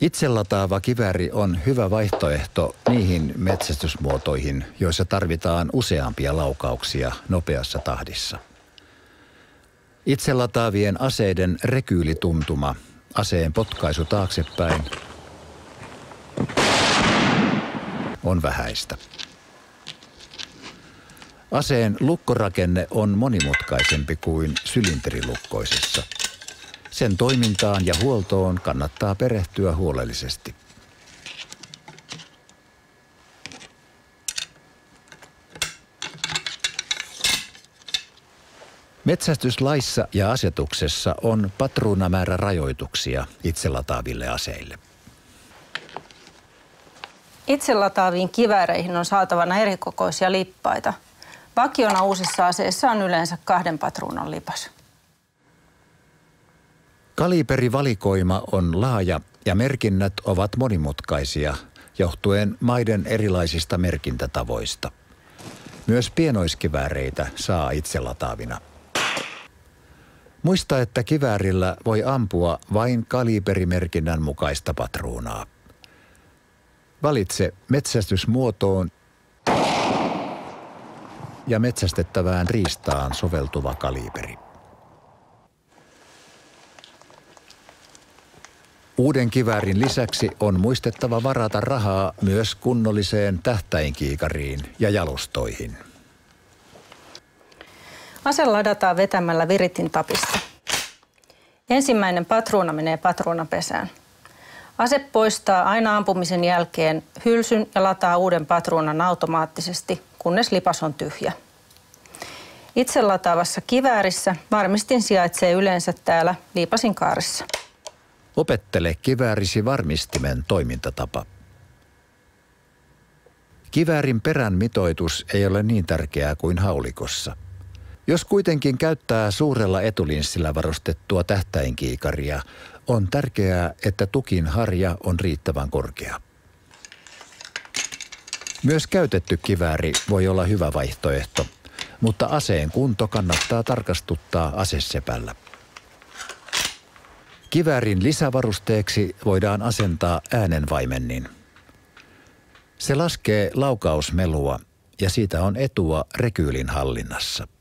Itselataava kiväri on hyvä vaihtoehto niihin metsästysmuotoihin, joissa tarvitaan useampia laukauksia nopeassa tahdissa. Itselataavien aseiden rekyylituntuma, aseen potkaisu taaksepäin, on vähäistä. Aseen lukkorakenne on monimutkaisempi kuin sylinterilukkoisessa – sen toimintaan ja huoltoon kannattaa perehtyä huolellisesti. Metsästyslaissa ja asetuksessa on patruunamäärä rajoituksia itselataaville aseille. Itselataaviin kivääreihin on saatavana erikokoisia lippaita. Vakiona uusissa aseissa on yleensä kahden patruunan lipas. Kaliberivalikoima on laaja ja merkinnät ovat monimutkaisia johtuen maiden erilaisista merkintätavoista. Myös pienoiskivääreitä saa lataavina. Muista, että kiväärillä voi ampua vain kaliberimerkinnän mukaista patruunaa. Valitse metsästysmuotoon ja metsästettävään riistaan soveltuva kaliberi. Uuden kiväärin lisäksi on muistettava varata rahaa myös kunnolliseen tähtäinkiikariin ja jalustoihin. Ase ladataan vetämällä viritin tapista. Ensimmäinen patruuna menee patruunapesään. Ase poistaa aina ampumisen jälkeen hylsyn ja lataa uuden patruunan automaattisesti, kunnes lipas on tyhjä. Itse lataavassa kiväärissä varmistin sijaitsee yleensä täällä liipasin kaarissa. Opettele kiväärisi varmistimen toimintatapa. Kiväärin perän mitoitus ei ole niin tärkeää kuin haulikossa. Jos kuitenkin käyttää suurella etulinssillä varustettua tähtäinkiikaria, on tärkeää, että tukin harja on riittävän korkea. Myös käytetty kivääri voi olla hyvä vaihtoehto, mutta aseen kunto kannattaa tarkastuttaa asesepällä. Kiväärin lisävarusteeksi voidaan asentaa äänenvaimennin. Se laskee laukausmelua ja siitä on etua rekyylin hallinnassa.